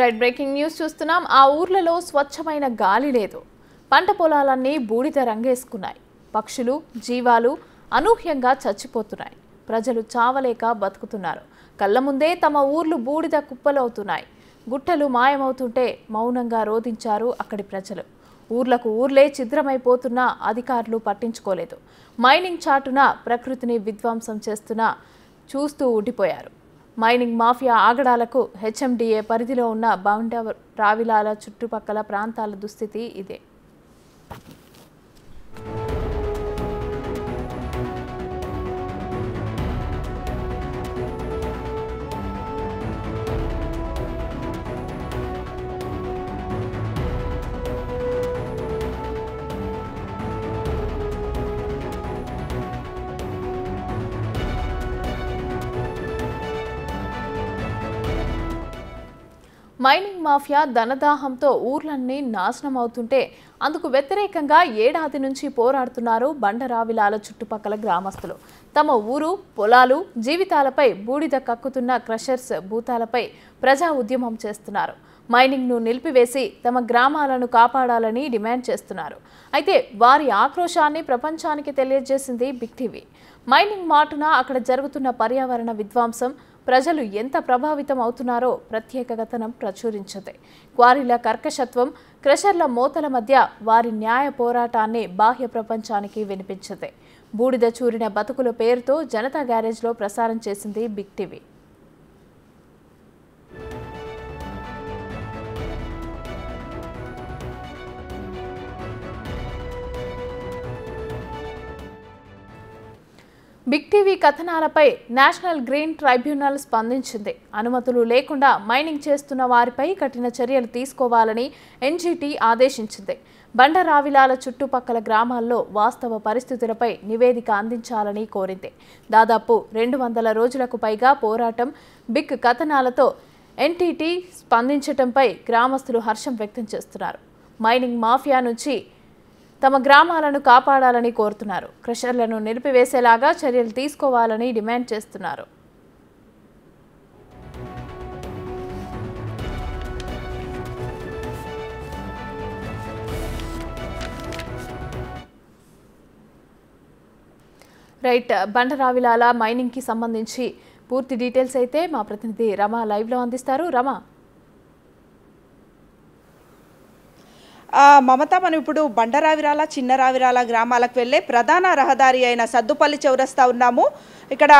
right breaking news చూస్తున్నాం ఆ ఊర్లలో స్వచ్ఛమైన గాలి లేదు పంట పొలాలన్నీ బూడిద రంగేసుకున్నాయి పక్షులు జీవాలు అనూహ్యంగా చచ్చిపోతున్నాయి ప్రజలు చావలేక బతుకుతున్నారు కళ్ళ ముందే తమ ఊర్లు బూడిద కుప్పలవుతున్నాయి గుట్టలు మాయమవుతుంటే మౌనంగా రోధించారు అక్కడి ప్రజలు ఊర్లకు ఊర్లే ఛిద్రమైపోతున్నా అధికారులు పట్టించుకోలేదు మైనింగ్ చాటున ప్రకృతిని విధ్వంసం చేస్తున్నా చూస్తూ ఉండిపోయారు మైనింగ్ మాఫియా ఆగడాలకు హెచ్ఎండిఏ పరిధిలో ఉన్న బౌండ రావిలాల చుట్టుపక్కల ప్రాంతాల దుస్థితి ఇదే మాఫియా ధనదాహంతో ఊర్లన్నీ నాశనం అవుతుంటే అందుకు వ్యతిరేకంగా ఏడాది నుంచి పోరాడుతున్నారు బండరావిలాల చుట్టుపక్కల గ్రామస్తులు తమ ఊరు పొలాలు జీవితాలపై బూడిద కక్కుతున్న క్రషర్స్ భూతాలపై ప్రజా ఉద్యమం చేస్తున్నారు మైనింగ్ను నిలిపివేసి తమ గ్రామాలను కాపాడాలని డిమాండ్ చేస్తున్నారు అయితే వారి ఆక్రోశాన్ని ప్రపంచానికి తెలియజేసింది బిగ్ టీవీ మైనింగ్ మాటున అక్కడ జరుగుతున్న పర్యావరణ విద్వాంసం ప్రజలు ఎంత ప్రభావితం అవుతున్నారో ప్రత్యేక కథనం ప్రచురించదే క్వారీల కర్కశత్వం క్రషర్ల మోతల మధ్య వారి న్యాయ పోరాటాన్ని బాహ్య ప్రపంచానికి వినిపించదే బూడిద చూరిన బతుకుల పేరుతో జనతా గ్యారేజ్లో ప్రసారం చేసింది బిగ్ టీవీ బిగ్ టీవీ కథనాలపై నేషనల్ గ్రీన్ ట్రైబ్యునల్ స్పందించింది అనుమతులు లేకుండా మైనింగ్ చేస్తున్న వారిపై కఠిన చర్యలు తీసుకోవాలని ఎన్జీటీ ఆదేశించింది బండరావిలాల చుట్టుపక్కల గ్రామాల్లో వాస్తవ పరిస్థితులపై నివేదిక అందించాలని కోరింది దాదాపు రెండు వందల రోజులకు పైగా పోరాటం బిగ్ కథనాలతో ఎన్టీటీ స్పందించటంపై గ్రామస్తులు హర్షం వ్యక్తం చేస్తున్నారు మైనింగ్ మాఫియా నుంచి తమ గ్రామాలను కాపాడాలని కోరుతున్నారు క్రషర్లను నిలిపివేసేలాగా చర్యలు తీసుకోవాలని డిమాండ్ చేస్తున్నారు రైట్ బండరావిలాల మైనింగ్కి సంబంధించి పూర్తి డీటెయిల్స్ అయితే మా ప్రతినిధి రమ లైవ్లో అందిస్తారు రమా మమత మనం ఇప్పుడు బండరావిరాల చిన్నరావిరాల గ్రామాలకు వెళ్ళే ప్రధాన రహదారి అయిన సద్దుపల్లి చౌరస్తా ఉన్నాము ఇక్కడ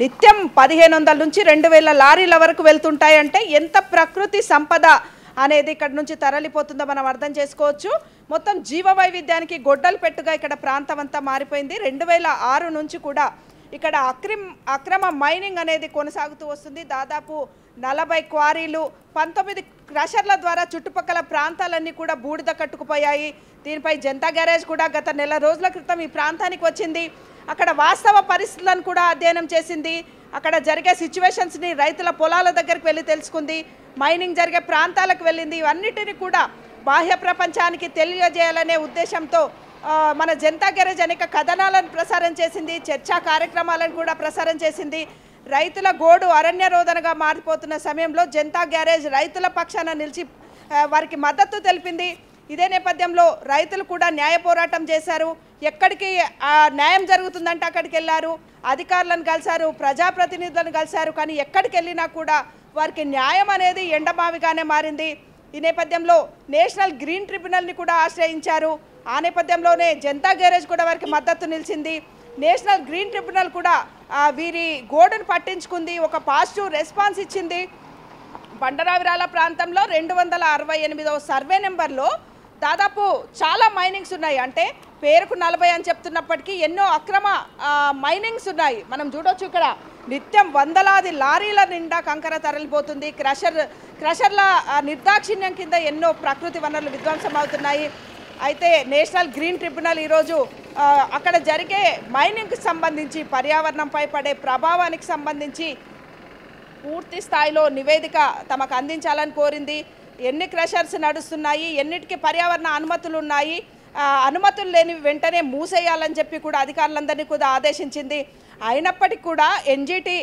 నిత్యం పదిహేను వందల నుంచి రెండు వేల లారీల వరకు వెళ్తుంటాయంటే ఎంత ప్రకృతి సంపద అనేది ఇక్కడ నుంచి తరలిపోతుందో మనం అర్థం చేసుకోవచ్చు మొత్తం జీవ వైవిధ్యానికి గొడ్డలు పెట్టుగా ఇక్కడ ప్రాంతం అంతా మారిపోయింది రెండు వేల ఆరు నుంచి కూడా ఇక్కడ అక్రిమ్ అక్రమ మైనింగ్ అనేది కొనసాగుతూ వస్తుంది దాదాపు నలభై క్వారీలు పంతొమ్మిది క్రషర్ల ద్వారా చుట్టుపక్కల ప్రాంతాలన్నీ కూడా బూడిద కట్టుకుపోయాయి దీనిపై జనతా గ్యారేజ్ కూడా గత నెల రోజుల క్రితం ఈ ప్రాంతానికి వచ్చింది అక్కడ వాస్తవ పరిస్థితులను కూడా అధ్యయనం చేసింది అక్కడ జరిగే సిచ్యువేషన్స్ని రైతుల పొలాల దగ్గరికి వెళ్ళి తెలుసుకుంది మైనింగ్ జరిగే ప్రాంతాలకు వెళ్ళింది ఇవన్నిటిని కూడా బాహ్య ప్రపంచానికి తెలియజేయాలనే ఉద్దేశంతో మన జనతా గ్యారేజ్ అనేక కథనాలను ప్రసారం చేసింది చర్చా కార్యక్రమాలను కూడా ప్రసారం చేసింది రైతుల గోడు అరణ్య రోదనగా మారిపోతున్న సమయంలో జనతా గ్యారేజ్ రైతుల పక్షాన నిలిచి వారికి మద్దతు తెలిపింది ఇదే నేపథ్యంలో రైతులు కూడా న్యాయ పోరాటం చేశారు ఎక్కడికి న్యాయం జరుగుతుందంటే అక్కడికి వెళ్ళారు అధికారులను కలిశారు ప్రజాప్రతినిధులను కలిశారు కానీ ఎక్కడికి వెళ్ళినా కూడా వారికి న్యాయం అనేది ఎండమావిగానే మారింది ఈ నేపథ్యంలో నేషనల్ గ్రీన్ ట్రిబ్యునల్ని కూడా ఆశ్రయించారు ఆ నేపథ్యంలోనే జనతా గ్యారేజ్ కూడా వారికి మద్దతు నిలిచింది నేషనల్ గ్రీన్ ట్రిబ్యునల్ కూడా వీరి గోడను పట్టించుకుంది ఒక పాజిటివ్ రెస్పాన్స్ ఇచ్చింది బండరావిరాల ప్రాంతంలో రెండు వందల అరవై ఎనిమిదవ సర్వే నెంబర్లో దాదాపు చాలా మైనింగ్స్ ఉన్నాయి అంటే పేరుకు నలభై అని చెప్తున్నప్పటికీ ఎన్నో అక్రమ మైనింగ్స్ ఉన్నాయి మనం చూడవచ్చు ఇక్కడ నిత్యం వందలాది లారీల నిండా కంకర తరలిపోతుంది క్రషర్ క్రషర్ల నిర్దాక్షిణ్యం కింద ఎన్నో ప్రకృతి వనరులు విధ్వంసం అవుతున్నాయి అయితే నేషనల్ గ్రీన్ ట్రిబ్యునల్ ఈరోజు అక్కడ జరిగే మైనింగ్కి సంబంధించి పర్యావరణంపై పడే ప్రభావానికి సంబంధించి పూర్తి స్థాయిలో నివేదిక తమకు అందించాలని కోరింది ఎన్ని క్రషర్స్ నడుస్తున్నాయి ఎన్నిటికీ పర్యావరణ అనుమతులు ఉన్నాయి అనుమతులు లేని వెంటనే మూసేయాలని చెప్పి కూడా అధికారులందరినీ కూడా ఆదేశించింది అయినప్పటికీ కూడా ఎన్జిటి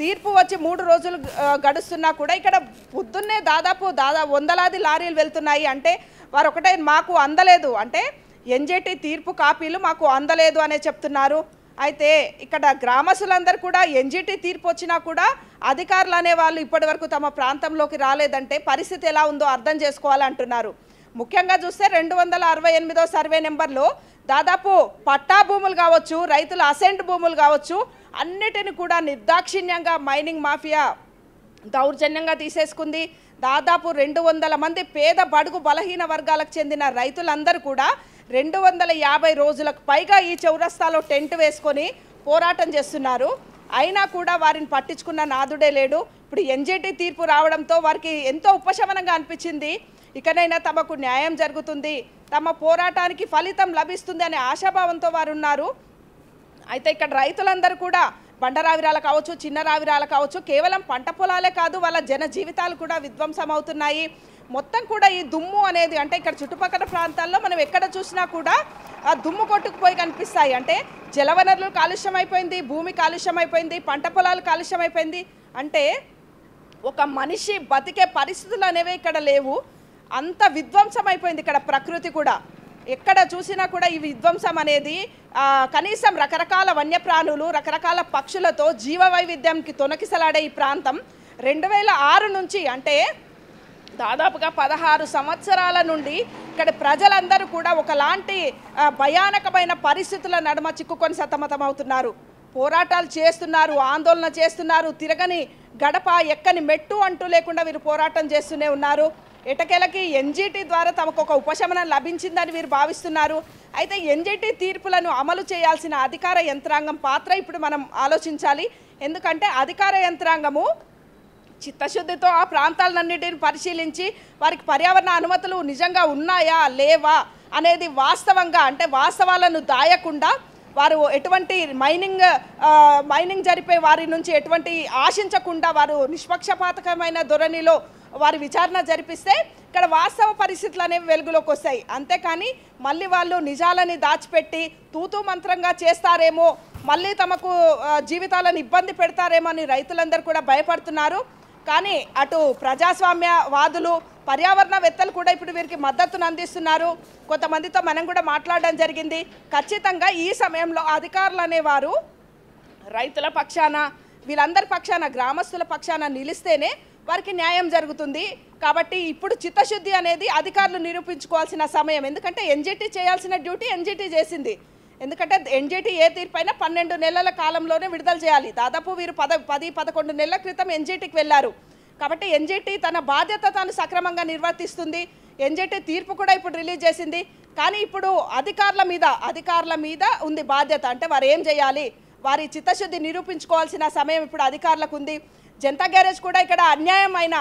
తీర్పు వచ్చి మూడు రోజులు గడుస్తున్నా కూడా ఇక్కడ పొద్దున్నే దాదాపు దాదాపు వందలాది లారీలు వెళ్తున్నాయి అంటే వారు ఒకటే మాకు అందలేదు అంటే ఎన్జేటీ తీర్పు కాపీలు మాకు అందలేదు అనే చెప్తున్నారు అయితే ఇక్కడ గ్రామస్తులందరూ కూడా ఎన్జిటి తీర్పు వచ్చినా కూడా అధికారులు అనే వాళ్ళు ఇప్పటివరకు తమ ప్రాంతంలోకి రాలేదంటే పరిస్థితి ఎలా ఉందో అర్థం చేసుకోవాలంటున్నారు ముఖ్యంగా చూస్తే రెండు వందల అరవై ఎనిమిదో సర్వే నెంబర్లో దాదాపు పట్టా భూములు కావచ్చు రైతుల అసెంట్ భూములు కావచ్చు అన్నిటిని కూడా నిర్దాక్షిణ్యంగా మైనింగ్ మాఫియా దౌర్జన్యంగా తీసేసుకుంది దాదాపు రెండు వందల మంది పేద బడుగు బలహీన వర్గాలకు చెందిన రైతులందరూ కూడా రెండు వందల యాభై రోజులకు పైగా ఈ చౌరస్తాలో టెంట్ వేసుకొని పోరాటం చేస్తున్నారు అయినా కూడా వారిని పట్టించుకున్న నాదుడే లేడు ఇప్పుడు ఎన్జేటీ తీర్పు రావడంతో వారికి ఎంతో ఉపశమనంగా అనిపించింది ఇకనైనా తమకు న్యాయం జరుగుతుంది తమ పోరాటానికి ఫలితం లభిస్తుంది అనే ఆశాభావంతో వారు ఉన్నారు అయితే ఇక్కడ రైతులందరూ కూడా బండరావిరాలు కావచ్చు చిన్న రావిరాలు కావచ్చు కేవలం పంట పొలాలే కాదు వాళ్ళ జన జీవితాలు కూడా విధ్వంసం అవుతున్నాయి మొత్తం కూడా ఈ దుమ్ము అనేది అంటే ఇక్కడ చుట్టుపక్కల ప్రాంతాల్లో మనం ఎక్కడ చూసినా కూడా ఆ దుమ్ము కొట్టుకుపోయి కనిపిస్తాయి అంటే జలవనరులు కాలుష్యం అయిపోయింది భూమి కాలుష్యం అయిపోయింది పంట పొలాలు కాలుష్యం అయిపోయింది అంటే ఒక మనిషి బతికే పరిస్థితులు అనేవి ఇక్కడ లేవు అంత విధ్వంసం అయిపోయింది ఇక్కడ ప్రకృతి కూడా ఎక్కడ చూసినా కూడా ఈ విధ్వంసం అనేది కనీసం రకరకాల వన్యప్రాణులు రకరకాల పక్షులతో జీవ వైవిధ్యంకి తొనకిసలాడే ఈ ప్రాంతం రెండు వేల ఆరు నుంచి అంటే దాదాపుగా పదహారు సంవత్సరాల నుండి ఇక్కడ ప్రజలందరూ కూడా ఒకలాంటి భయానకమైన పరిస్థితుల నడుమ చిక్కుకొని సతమతమవుతున్నారు పోరాటాలు చేస్తున్నారు ఆందోళన చేస్తున్నారు తిరగని గడప ఎక్కని మెట్టు అంటూ లేకుండా వీరు పోరాటం చేస్తూనే ఉన్నారు ఎటకేలకి ఎన్జీటీ ద్వారా తమకు ఒక ఉపశమనం లభించిందని వీరు భావిస్తున్నారు అయితే ఎన్జీటీ తీర్పులను అమలు చేయాల్సిన అధికార యంత్రాంగం పాత్ర ఇప్పుడు మనం ఆలోచించాలి ఎందుకంటే అధికార యంత్రాంగము చిత్తశుద్ధితో ఆ ప్రాంతాలన్నింటిని పరిశీలించి వారికి పర్యావరణ అనుమతులు నిజంగా ఉన్నాయా లేవా అనేది వాస్తవంగా అంటే వాస్తవాలను దాయకుండా వారు ఎటువంటి మైనింగ్ మైనింగ్ జరిపే వారి నుంచి ఎటువంటి ఆశించకుండా వారు నిష్పక్షపాతకమైన ధోరణిలో వారి విచారణ జరిపిస్తే ఇక్కడ వాస్తవ పరిస్థితులు అనేవి వెలుగులోకి వస్తాయి అంతేకాని మళ్ళీ వాళ్ళు నిజాలని దాచిపెట్టి తూతూ మంత్రంగా చేస్తారేమో మళ్ళీ తమకు జీవితాలను ఇబ్బంది పెడతారేమో అని రైతులందరూ కూడా భయపడుతున్నారు కానీ అటు ప్రజాస్వామ్య పర్యావరణ పర్యావరణవేత్తలు కూడా ఇప్పుడు వీరికి మద్దతును అందిస్తున్నారు కొంతమందితో మనం కూడా మాట్లాడడం జరిగింది ఖచ్చితంగా ఈ సమయంలో అధికారులు అనేవారు రైతుల పక్షాన వీళ్ళందరి పక్షాన గ్రామస్తుల పక్షాన నిలిస్తేనే వారికి న్యాయం జరుగుతుంది కాబట్టి ఇప్పుడు చిత్తశుద్ధి అనేది అధికారులు నిరూపించుకోవాల్సిన సమయం ఎందుకంటే ఎన్జిటి చేయాల్సిన డ్యూటీ ఎన్జిటి చేసింది ఎందుకంటే ఎన్జీటీ ఏ తీర్పైన పన్నెండు నెలల కాలంలోనే విడుదల చేయాలి దాదాపు వీరు పద పది పదకొండు నెలల క్రితం ఎన్జీటీకి వెళ్ళారు కాబట్టి ఎన్జీటీ తన బాధ్యత తాను సక్రమంగా నిర్వర్తిస్తుంది ఎన్జీటీ తీర్పు కూడా ఇప్పుడు రిలీజ్ చేసింది కానీ ఇప్పుడు అధికారుల మీద అధికారుల మీద ఉంది బాధ్యత అంటే వారు ఏం చేయాలి వారి చిత్తశుద్ధి నిరూపించుకోవాల్సిన సమయం ఇప్పుడు అధికారులకు ఉంది జనతా గ్యారేజ్ కూడా ఇక్కడ అన్యాయమైన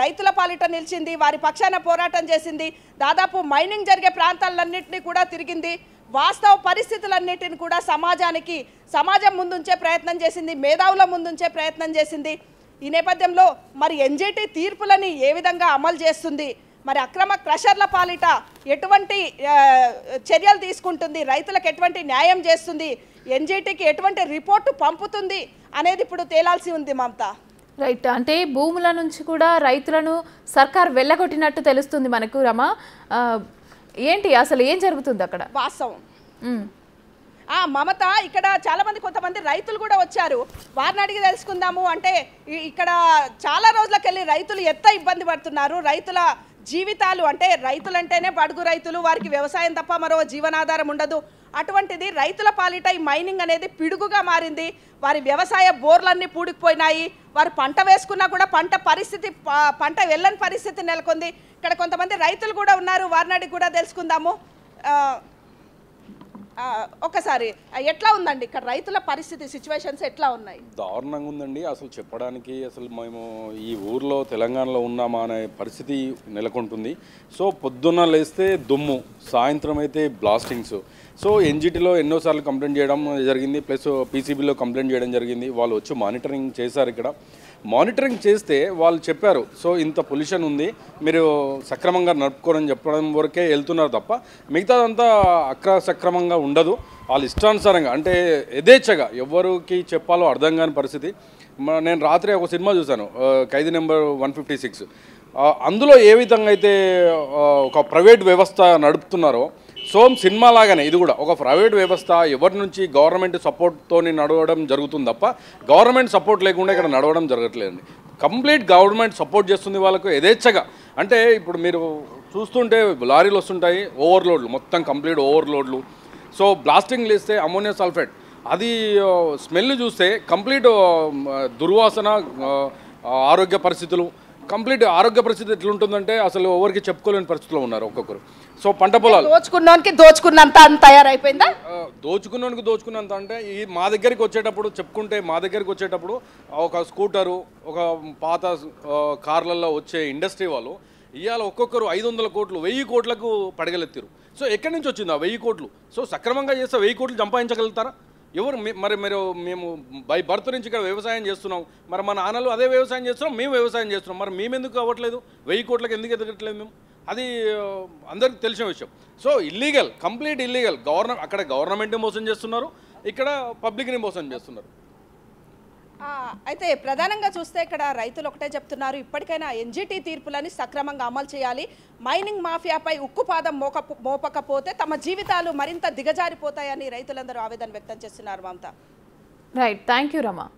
రైతుల పాలిట నిలిచింది వారి పక్షాన పోరాటం చేసింది దాదాపు మైనింగ్ జరిగే ప్రాంతాలన్నింటినీ కూడా తిరిగింది వాస్తవ పరిస్థితులన్నిటిని కూడా సమాజానికి సమాజం ముందుంచే ప్రయత్నం చేసింది మేధావుల ముందుంచే ప్రయత్నం చేసింది ఈ నేపథ్యంలో మరి ఎన్జిటి తీర్పులని ఏ విధంగా అమలు చేస్తుంది మరి అక్రమ క్రషర్ల పాలిట ఎటువంటి చర్యలు తీసుకుంటుంది రైతులకు ఎటువంటి న్యాయం చేస్తుంది ఎన్జిటికి ఎటువంటి రిపోర్టు పంపుతుంది అనేది ఇప్పుడు తేలాల్సి ఉంది మమతా రైట్ అంటే భూముల నుంచి కూడా రైతులను సర్కార్ వెళ్ళగొట్టినట్టు తెలుస్తుంది మనకు రమ ఏంటి అసలు ఏం జరుగుతుంది అక్కడ వాస్తవం ఆ మమత ఇక్కడ చాలామంది కొంతమంది రైతులు కూడా వచ్చారు వారిని అడిగి తెలుసుకుందాము అంటే ఇక్కడ చాలా రోజులకెళ్ళి రైతులు ఎంత ఇబ్బంది పడుతున్నారు రైతుల జీవితాలు అంటే రైతులంటేనే బడుగు రైతులు వారికి వ్యవసాయం తప్ప మరో జీవనాధారం ఉండదు అటువంటిది రైతుల పాలిట ఈ మైనింగ్ అనేది పిడుగుగా మారింది వారి వ్యవసాయ బోర్లన్నీ పూడికిపోయినాయి వారు పంట వేసుకున్నా కూడా పంట పరిస్థితి పంట వెళ్ళని పరిస్థితి నెలకొంది ఇక్కడ కొంతమంది రైతులు కూడా ఉన్నారు వారినాడికి కూడా తెలుసుకుందాము ఒకసారి ఎట్లా ఉందండి ఇక్కడ రైతుల పరిస్థితి సిచ్యువేషన్స్ ఎట్లా ఉన్నాయి దారుణంగా ఉందండి అసలు చెప్పడానికి అసలు మేము ఈ ఊర్లో తెలంగాణలో ఉన్నామా అనే పరిస్థితి నెలకొంటుంది సో పొద్దున్న లేస్తే దుమ్ము సాయంత్రం అయితే బ్లాస్టింగ్స్ సో ఎన్జిటీలో ఎన్నోసార్లు కంప్లైంట్ చేయడం జరిగింది ప్లస్ పీసీబీలో కంప్లైంట్ చేయడం జరిగింది వాళ్ళు వచ్చి మానిటరింగ్ చేశారు ఇక్కడ మానిటరింగ్ చేస్తే వాళ్ళు చెప్పారు సో ఇంత పొల్యూషన్ ఉంది మీరు సక్రమంగా నడుపుకోరని చెప్పడం వరకే వెళ్తున్నారు తప్ప మిగతాదంతా అక్ర సక్రమంగా ఉండదు వాళ్ళు ఇష్టానుసారంగా అంటే యథేచ్ఛగా ఎవరికి చెప్పాలో అర్థం కాని పరిస్థితి నేను రాత్రి ఒక సినిమా చూశాను Khaidi number one fifty six అందులో ఏ విధంగా అయితే ఒక ప్రైవేట్ వ్యవస్థ నడుపుతున్నారో సోమ్ సినిమా లాగానే ఇది కూడా ఒక ప్రైవేట్ వ్యవస్థ ఎవరి నుంచి గవర్నమెంట్ సపోర్ట్తో నడవడం జరుగుతుంది తప్ప గవర్నమెంట్ సపోర్ట్ లేకుండా ఇక్కడ నడవడం జరగట్లేదండి కంప్లీట్ గవర్నమెంట్ సపోర్ట్ చేస్తుంది వాళ్ళకు యథేచ్ఛగా అంటే ఇప్పుడు మీరు చూస్తుంటే లారీలు వస్తుంటాయి ఓవర్లోడ్లు మొత్తం కంప్లీట్ ఓవర్లోడ్లు సో బ్లాస్టింగ్లు లేస్తే అమోనియా సల్ఫేట్ అది స్మెల్ చూస్తే కంప్లీట్ దుర్వాసన ఆరోగ్య పరిస్థితులు కంప్లీట్ ఆరోగ్య పరిస్థితి ఎట్లుంటుందంటే అసలు ఎవరికి చెప్పుకోలేని పరిస్థితిలో ఉన్నారు ఒక్కొక్కరు సో పంట పొలాలు దోచుకున్నానికి దోచుకున్నంత తయారైపోయిందా దోచుకున్నానికి దోచుకున్నంత అంటే ఈ మా దగ్గరికి వచ్చేటప్పుడు చెప్పుకుంటే మా దగ్గరికి వచ్చేటప్పుడు ఒక స్కూటరు ఒక పాత కార్లలో వచ్చే ఇండస్ట్రీ వాళ్ళు ఇవాళ ఒక్కొక్కరు ఐదు వందల కోట్లు వెయ్యి కోట్లకు పడగలెత్తారు సో ఎక్కడి నుంచి వచ్చింది ఆ వెయ్యి కోట్లు సో సక్రమంగా చేస్తే వెయ్యి కోట్లు సంపాదించగలుగుతారా ఎవరు మరి మీరు మేము బై బర్త్ నుంచి ఇక్కడ వ్యవసాయం చేస్తున్నాం మరి మా నాన్నలు అదే వ్యవసాయం చేస్తున్నాం మేము వ్యవసాయం చేస్తున్నాం మరి మేము ఎందుకు అవ్వట్లేదు వెయ్యి కోట్లకు ఎందుకు ఎదగట్లేదు మేము అది అందరికి తెలిసిన విషయం so illegal complete illegal government అక్కడ గవర్నమెంట్ని మోసం చేస్తున్నారు ఇక్కడ పబ్లిక్ని మోసం చేస్తున్నారు అయితే ప్రధానంగా చూస్తే ఇక్కడ రైతులు ఒకటే చెప్తున్నారు ఇప్పటికైనా ఎన్జిటి తీర్పులని సక్రమంగా అమలు చేయాలి మైనింగ్ మాఫియాపై ఉక్కుపాదం మోక మోపకపోతే తమ జీవితాలు మరింత దిగజారిపోతాయని రైతులందరూ ఆవేదన వ్యక్తం చేస్తున్నారు Mamata right thank you Rama